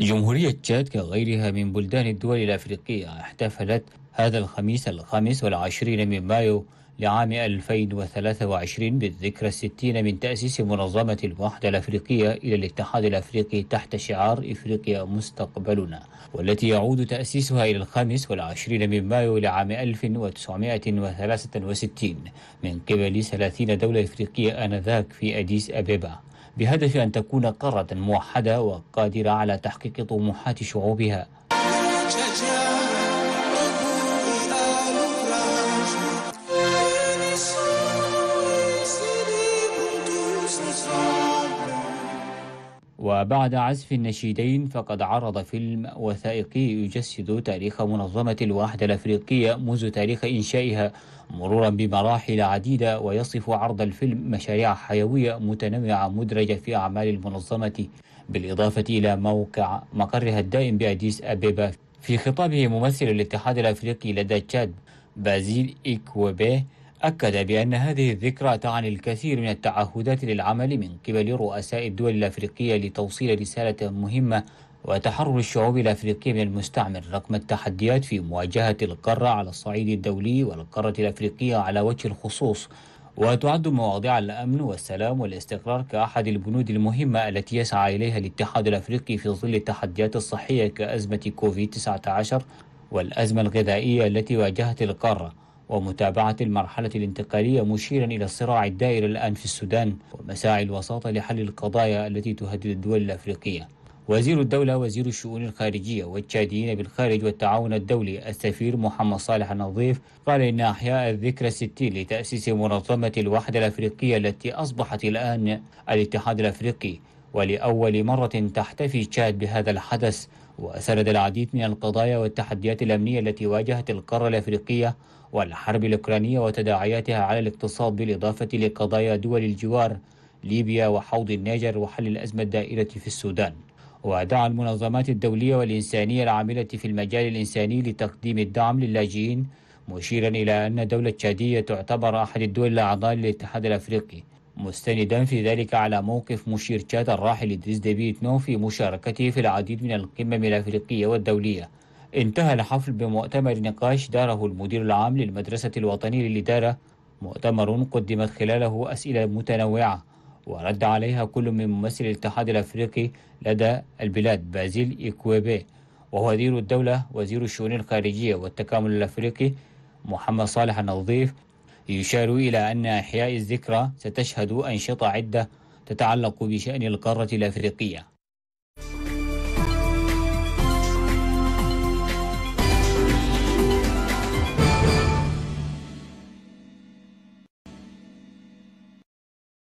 جمهورية تشاد كغيرها من بلدان الدول الأفريقية احتفلت هذا الخميس الخامس والعشرين من مايو لعام 2023 بالذكرى الستين من تأسيس منظمة الوحدة الأفريقية إلى الاتحاد الأفريقي تحت شعار إفريقيا مستقبلنا والتي يعود تأسيسها إلى الخامس والعشرين من مايو لعام 1963 من قبل 30 دولة إفريقية آنذاك في أديس أبيبا بهدف أن تكون قارة موحدة وقادرة على تحقيق طموحات شعوبها وبعد عزف النشيدين فقد عرض فيلم وثائقي يجسد تاريخ منظمة الوحدة الأفريقية منذ تاريخ إنشائها مرورا بمراحل عديدة ويصف عرض الفيلم مشاريع حيوية متنوعة مدرجة في أعمال المنظمة بالإضافة إلى موقع مقرها الدائم بأديس أبيبا في خطابه ممثل الاتحاد الأفريقي لدى تشاد بازيل إيكوبيه أكد بأن هذه الذكرى تعني الكثير من التعهدات للعمل من قبل رؤساء الدول الأفريقية لتوصيل رسالة مهمة وتحرر الشعوب الأفريقية من المستعمر رغم التحديات في مواجهة القارة على الصعيد الدولي والقارة الأفريقية على وجه الخصوص وتعد مواضيع الأمن والسلام والاستقرار كأحد البنود المهمة التي يسعى إليها الاتحاد الأفريقي في ظل التحديات الصحية كأزمة كوفيد-19 والأزمة الغذائية التي واجهت القارة ومتابعة المرحلة الانتقالية مشيرا إلى الصراع الدائر الآن في السودان ومساعي الوساطة لحل القضايا التي تهدد الدول الأفريقية وزير الدولة وزير الشؤون الخارجية والتشاديين بالخارج والتعاون الدولي السفير محمد صالح النظيف قال إن أحياء الذكرى الستين لتأسيس منظمة الوحدة الأفريقية التي أصبحت الآن الاتحاد الأفريقي ولأول مرة تحتفي تشاد بهذا الحدث وسرد العديد من القضايا والتحديات الأمنية التي واجهت القارة الأفريقية والحرب الأوكرانية وتداعياتها على الاقتصاد بالإضافة لقضايا دول الجوار ليبيا وحوض النيجر وحل الأزمة الدائرة في السودان ودعا المنظمات الدولية والإنسانية العاملة في المجال الإنساني لتقديم الدعم للاجئين مشيرا إلى أن دولة تشادية تعتبر أحد الدول الأعضاء للاتحاد الأفريقي مستندا في ذلك على موقف مشير تشاد الراحل إدريس نو في مشاركته في العديد من القمم الأفريقية والدولية انتهى الحفل بمؤتمر نقاش داره المدير العام للمدرسة الوطنية للإدارة مؤتمر قدمت خلاله أسئلة متنوعة ورد عليها كل من ممثل الاتحاد الأفريقي لدى البلاد بازيل إكويبي ووزير الدولة وزير الشؤون الخارجية والتكامل الأفريقي محمد صالح النظيف يشار إلى أن أحياء الذكرى ستشهد أنشطة عدة تتعلق بشأن القارة الأفريقية